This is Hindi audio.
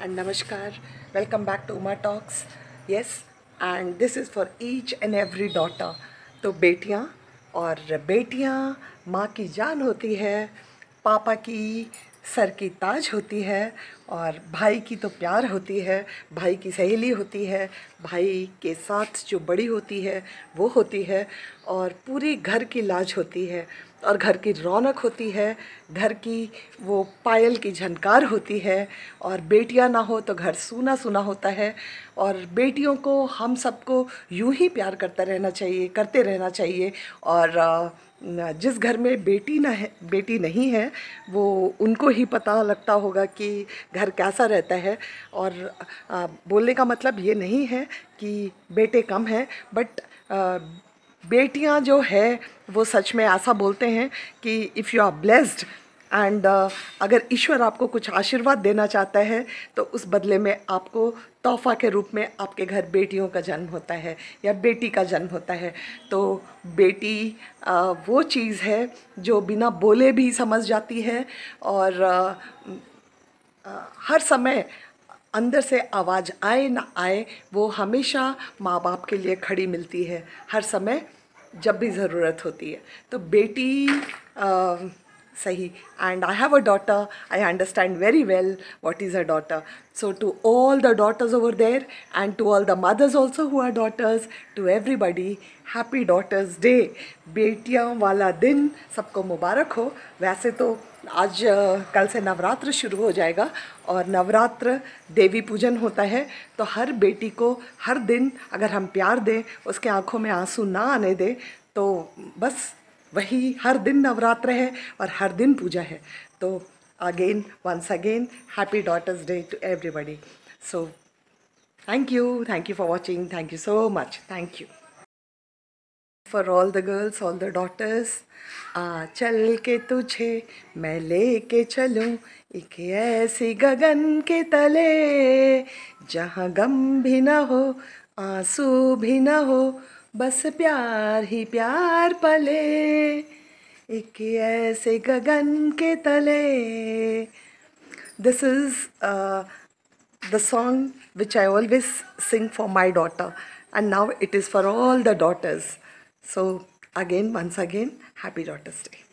and Namaskar. Welcome back to Uma Talks. Yes, and this is for each and every daughter. to betiyan aur betiyan maa ki jaan hoti hai papa ki सर की ताज होती है और भाई की तो प्यार होती है भाई की सहेली होती है भाई के साथ जो बड़ी होती है वो होती है और पूरे घर की लाज होती है और घर की रौनक होती है घर की वो पायल की झनकार होती है और बेटियां ना हो तो घर सूना सूना होता है और बेटियों को हम सबको यूं ही प्यार करता रहना चाहिए करते रहना चाहिए और जिस घर में बेटी ना है बेटी नहीं है वो उनको ही पता लगता होगा कि घर कैसा रहता है और आ, बोलने का मतलब ये नहीं है कि बेटे कम हैं बट बेटियां जो है वो सच में ऐसा बोलते हैं कि if you are blessed and अगर ईश्वर आपको कुछ आशीर्वाद देना चाहता है तो उस बदले में आपको तोहफा के रूप में आपके घर बेटियों का जन्म होता है या बेटी का जन्म होता है तो बेटी आ, वो चीज़ है जो बिना बोले भी समझ जाती है और हर समय अंदर से आवाज़ आए ना आए वो हमेशा माँ बाप के लिए खड़ी मिलती है हर समय जब भी ज़रूरत होती है तो बेटी आ, सही and I have a daughter I understand very well what is a daughter so to all the daughters over there and to all the mothers also who are daughters to everybody happy daughters day बेटियों वाला दिन सबको मुबारक हो वैसे तो आज कल से नवरात्र शुरू हो जाएगा और नवरात्र देवी पूजन होता है तो हर बेटी को हर दिन अगर हम प्यार दें उसके आँखों में आंसू ना आने दें तो बस वही हर दिन नवरात्र है और हर दिन पूजा है तो again once again happy daughters day to everybody so thank you thank you for watching thank you so much thank you for all the girls all the daughters आ चल के तुझे मैं ले के चलूँ एक ऐसी गगन के तले जहाँ गम भी न हो आंसू भी न हो बस प्यार ही प्यार पले एक ऐसे गगन के तले this is the song which I always sing for my daughter and now it is for all the daughters so again once again happy daughters day